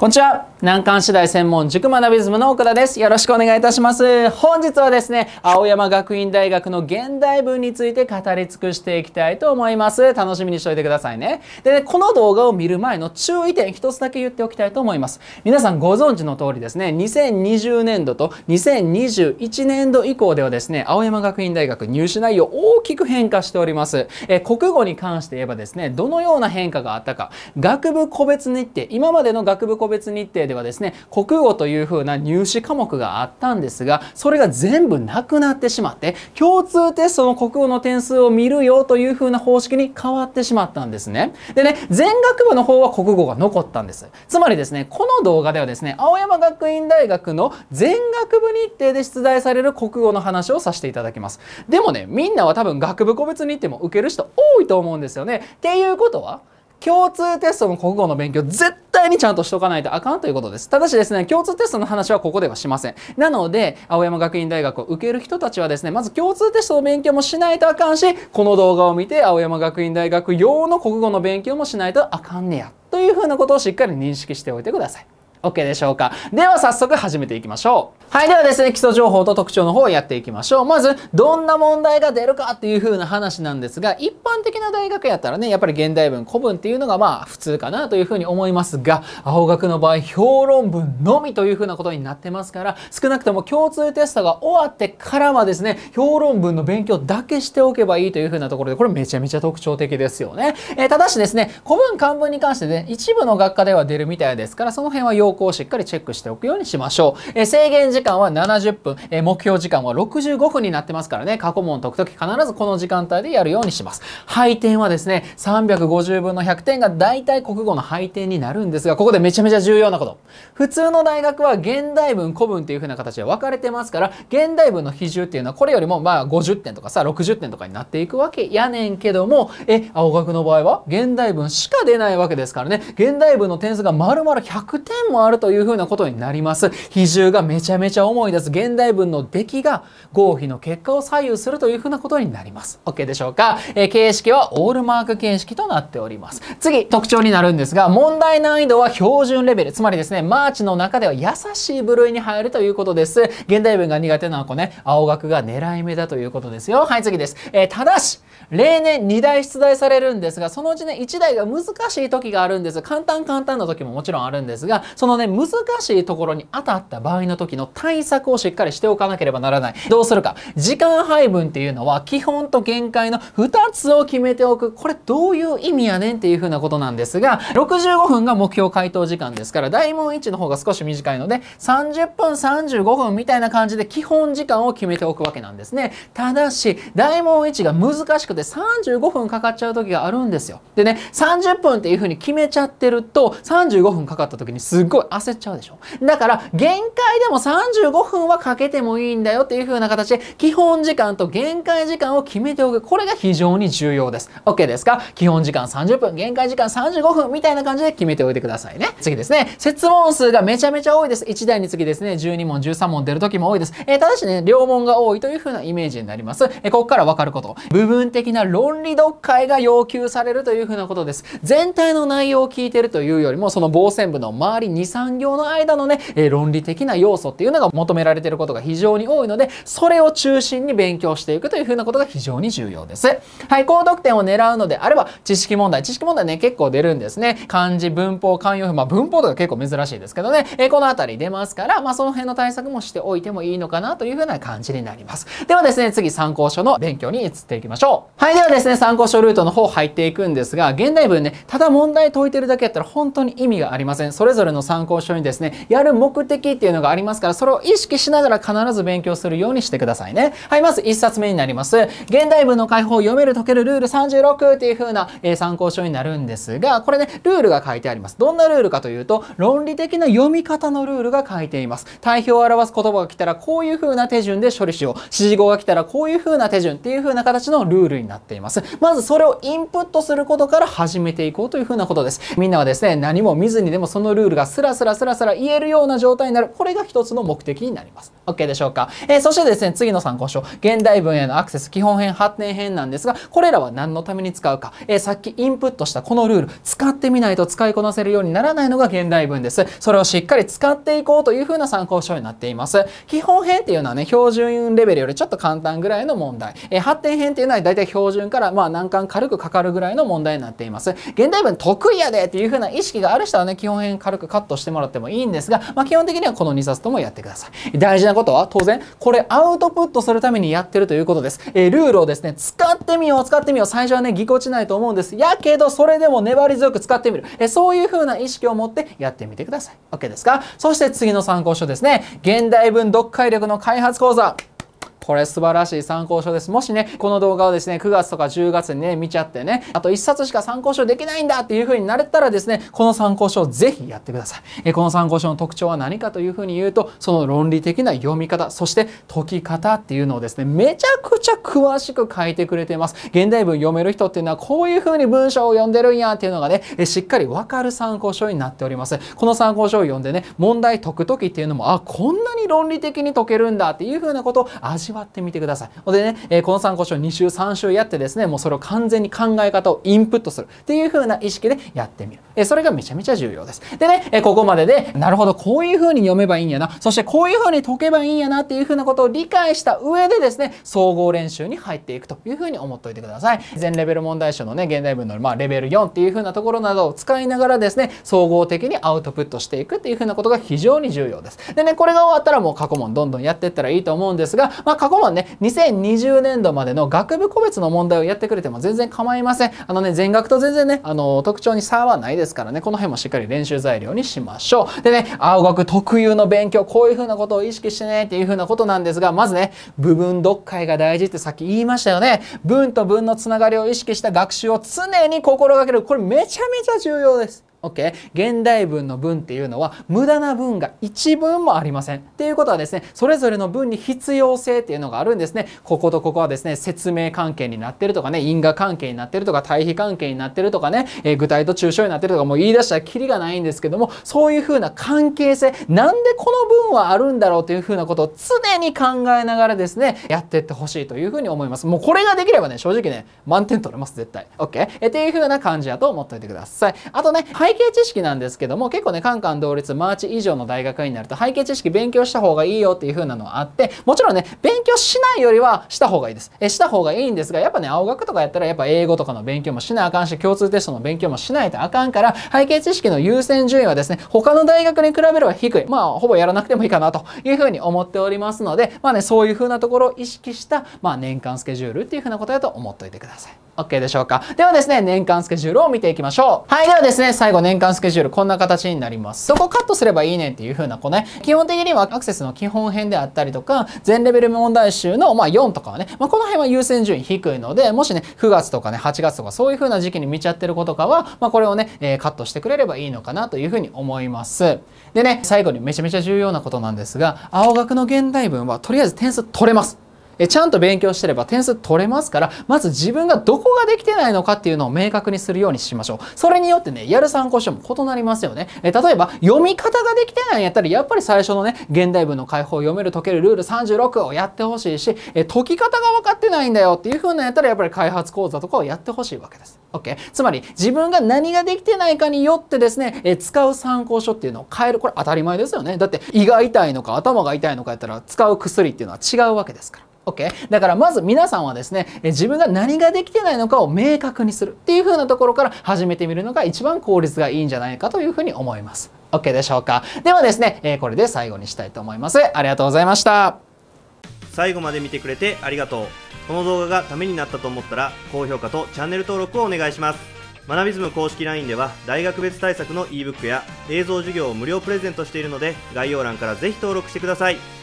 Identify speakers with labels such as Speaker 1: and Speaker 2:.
Speaker 1: こんにちは難関次第専門塾学びズムの奥田です。よろしくお願いいたします。本日はですね、青山学院大学の現代文について語り尽くしていきたいと思います。楽しみにしておいてくださいね。で、ね、この動画を見る前の注意点一つだけ言っておきたいと思います。皆さんご存知の通りですね、2020年度と2021年度以降ではですね、青山学院大学入試内容大きく変化しております。え、国語に関して言えばですね、どのような変化があったか、学部個別日程、今までの学部個別日程ではですね国語というふうな入試科目があったんですがそれが全部なくなってしまって共通テストの国語の点数を見るよというふうな方式に変わってしまったんですね。でね全学部の方は国語が残ったんです。つまりですねこの動画ではですね青山学院大学の全学部日程で出題される国語の話をさせていただきます。でもねみんなは多分学部個別日程も受ける人多いと思うんですよね。っていうことは共通テストの国語の勉強絶対にちゃんとしとかないとあかんということです。ただしですね、共通テストの話はここではしません。なので、青山学院大学を受ける人たちはですね、まず共通テストの勉強もしないとあかんし、この動画を見て青山学院大学用の国語の勉強もしないとあかんねや。というふうなことをしっかり認識しておいてください。OK でしょうか。では早速始めていきましょう。はい。ではですね、基礎情報と特徴の方をやっていきましょう。まず、どんな問題が出るかっていう風な話なんですが、一般的な大学やったらね、やっぱり現代文、古文っていうのがまあ普通かなという風に思いますが、青学の場合、評論文のみという風なことになってますから、少なくとも共通テストが終わってからはですね、評論文の勉強だけしておけばいいという風なところで、これめちゃめちゃ特徴的ですよね。えー、ただしですね、古文、漢文に関してね、一部の学科では出るみたいですから、その辺は要項をしっかりチェックしておくようにしましょう。えー、制限時時間は70分、えー、目標時間は65分になってますからね、過去問解くとき必ずこの時間帯でやるようにします。配点はですね、350分の100点が大体国語の配点になるんですが、ここでめちゃめちゃ重要なこと。普通の大学は現代文、古文っていう風な形で分かれてますから、現代文の比重っていうのはこれよりもまあ50点とかさ、60点とかになっていくわけやねんけども、え、青学の場合は現代文しか出ないわけですからね、現代文の点数がまるまる100点もあるという風なことになります。比重がめちゃめちゃちゃは重いです現代文の出来が合否の結果を左右するというふうなことになります OK でしょうか、えー、形式はオールマーク形式となっております次特徴になるんですが問題難易度は標準レベルつまりですねマーチの中では優しい部類に入るということです現代文が苦手な子ね青学が狙い目だということですよはい次です、えー、ただし例年2台出題されるんですがそのうちね1台が難しい時があるんです簡単簡単な時ももちろんあるんですがそのね難しいところに当たった場合の時の対策をしっかりしておかなければならない。どうするか。時間配分っていうのは基本と限界の2つを決めておく。これどういう意味やねんっていうふうなことなんですが、65分が目標回答時間ですから、大問1の方が少し短いので、30分35分みたいな感じで基本時間を決めておくわけなんですね。ただし、大問1が難しくて35分かかっちゃう時があるんですよ。でね、30分っていうふうに決めちゃってると、35分かかった時にすっごい焦っちゃうでしょ。だから、限界でも30 35分はかけてもいいんだよっていう風な形で、基本時間と限界時間を決めておく。これが非常に重要です。OK ですか基本時間30分、限界時間35分みたいな感じで決めておいてくださいね。次ですね。設問数がめちゃめちゃ多いです。1台につきですね、12問、13問出る時も多いです。えー、ただしね、両問が多いという風なイメージになります。えー、ここからわかること。部分的な論理読解が要求されるという風なことです。全体の内容を聞いてるというよりも、その傍線部の周り2、3行の間のね、えー、論理的な要素っていううのが求められていることが非常に多いので、それを中心に勉強していくというふうなことが非常に重要です。はい、高得点を狙うのであれば、知識問題、知識問題ね、結構出るんですね。漢字、文法、慣用符、まあ、文法とか結構珍しいですけどね、えこの辺り出ますから、まあ、その辺の対策もしておいてもいいのかなというふうな感じになります。ではですね、次参考書の勉強に移っていきましょう。はい、ではですね、参考書ルートの方入っていくんですが、現代文ね、ただ問題解いてるだけやったら本当に意味がありません。それぞれの参考書にですね、やる目的っていうのがありますから、それを意識しながら必ず勉強するようにしてくださいね。はい、まず1冊目になります。現代文の解放読める解けるルール36っていう風な、え参考書になるんですが、これね、ルールが書いてあります。どんなルールかというと、論理的な読み方のルールが書いています。対表を表す言葉が来たらこういう風な手順で処理しよう。指示語が来たらこういう風な手順っていう風な形のルールになっています。まずそれをインプットすることから始めていこうという風なことです。みんなはですね、何も見ずにでもそのルールがスラスラスラスラ言えるような状態になる。これが一つの目的になります。OK でしょうか。えー、そしてですね、次の参考書、現代文へのアクセス基本編、発展編なんですが、これらは何のために使うか、えー、さっきインプットしたこのルール、使ってみないと使いこなせるようにならないのが現代文です。それをしっかり使っていこうというふうな参考書になっています。基本編っていうのはね、標準レベルよりちょっと簡単ぐらいの問題。えー、発展編っていうのは大体標準から、まあ難関軽くかかるぐらいの問題になっています。現代文得意やでっていうふうな意識がある人はね、基本編軽くカットしてもらってもいいんですが、まあ基本的にはこの2冊ともやっててください。大事なことは当然、これアウトプットするためにやってるということです。えー、ルールをですね、使ってみよう、使ってみよう。最初はね、ぎこちないと思うんです。やけど、それでも粘り強く使ってみる。えー、そういう風な意識を持ってやってみてください。OK ですかそして次の参考書ですね。現代文読解力の開発講座。これ素晴らしい参考書です。もしね、この動画をですね、9月とか10月にね、見ちゃってね、あと1冊しか参考書できないんだっていう風になれたらですね、この参考書をぜひやってください。えこの参考書の特徴は何かという風に言うと、その論理的な読み方、そして解き方っていうのをですね、めちゃくちゃ詳しく書いてくれてます。現代文読める人っていうのはこういう風に文章を読んでるんやっていうのがね、えしっかりわかる参考書になっております。この参考書を読んでね、問題解く時っていうのも、あ、こんなに論理的に解けるんだっていう風なことを味味わってみてください。でね、えこの参考書2週3週やってですね、もうそれを完全に考え方をインプットするっていう風な意識でやってみる。えそれがめちゃめちゃ重要です。でね、えここまでで、なるほど、こういう風に読めばいいんやな、そしてこういう風に解けばいいんやなっていう風なことを理解した上でですね、総合練習に入っていくという風に思っておいてください。全レベル問題集のね、現代文のまあレベル4っていう風なところなどを使いながらですね、総合的にアウトプットしていくっていう風なことが非常に重要です。でね、これが終わったらもう過去問どんどんやっていったらいいと思うんですが、ま過去問ね、2020年度までの学部個別の問題をやってくれても全然構いません。あのね、全学と全然ね、あの、特徴に差はないですからね、この辺もしっかり練習材料にしましょう。でね、青学特有の勉強、こういう風なことを意識してね、っていう風なことなんですが、まずね、部分読解が大事ってさっき言いましたよね。文と文のつながりを意識した学習を常に心がける。これめちゃめちゃ重要です。OK? 現代文の文っていうのは無駄な文が一文もありません。っていうことはですね、それぞれの文に必要性っていうのがあるんですね。こことここはですね、説明関係になってるとかね、因果関係になってるとか、対比関係になってるとかね、えー、具体と抽象になってるとか、もう言い出したらキリがないんですけども、そういうふうな関係性、なんでこの文はあるんだろうというふうなことを常に考えながらですね、やってってほしいというふうに思います。もうこれができればね、正直ね、満点取れます、絶対。OK? えー、っていうふうな感じやと思っといてください。あとね、い背景知識なんですけども結構ねカンカン同率マーチ以上の大学院になると背景知識勉強した方がいいよっていう風なのはあってもちろんね勉強しないよりはした方がいいですえした方がいいんですがやっぱね青学とかやったらやっぱ英語とかの勉強もしなあかんし共通テストの勉強もしないとあかんから背景知識の優先順位はですね他の大学に比べれば低いまあほぼやらなくてもいいかなという風に思っておりますのでまあねそういう風なところを意識した、まあ、年間スケジュールっていう風なことだと思っておいてください。OK でしょうか。ではですね、年間スケジュールを見ていきましょう。はい、ではですね、最後年間スケジュール、こんな形になります。そこカットすればいいねっていう風な、子ね、基本的にはアクセスの基本編であったりとか、全レベル問題集の、まあ、4とかはね、まあ、この辺は優先順位低いので、もしね、9月とかね、8月とかそういう風な時期に見ちゃってる子とかは、まあ、これをね、えー、カットしてくれればいいのかなという風に思います。でね、最後にめちゃめちゃ重要なことなんですが、青学の現代文はとりあえず点数取れます。えちゃんと勉強してれば点数取れますから、まず自分がどこができてないのかっていうのを明確にするようにしましょう。それによってね、やる参考書も異なりますよね。え例えば、読み方ができてないんやったら、やっぱり最初のね、現代文の解放読める解けるルール36をやってほしいし、え解き方が分かってないんだよっていう風なやったら、やっぱり開発講座とかをやってほしいわけです。OK? つまり、自分が何ができてないかによってですね、え使う参考書っていうのを変える。これ当たり前ですよね。だって、胃が痛いのか頭が痛いのかやったら、使う薬っていうのは違うわけですから。OK? だからまず皆さんはですね、自分が何ができてないのかを明確にするっていう風なところから始めてみるのが一番効率がいいんじゃないかという風に思います。OK でしょうかではですね、えこれで最後にしたいと思います。ありがとうございました。最後まで見てくれてありがとう。この動画がためになったと思ったら、高評価とチャンネル登録をお願いします。マナビズム公式 LINE では大学別対策の ebook や映像授業を無料プレゼントしているので概要欄からぜひ登録してください。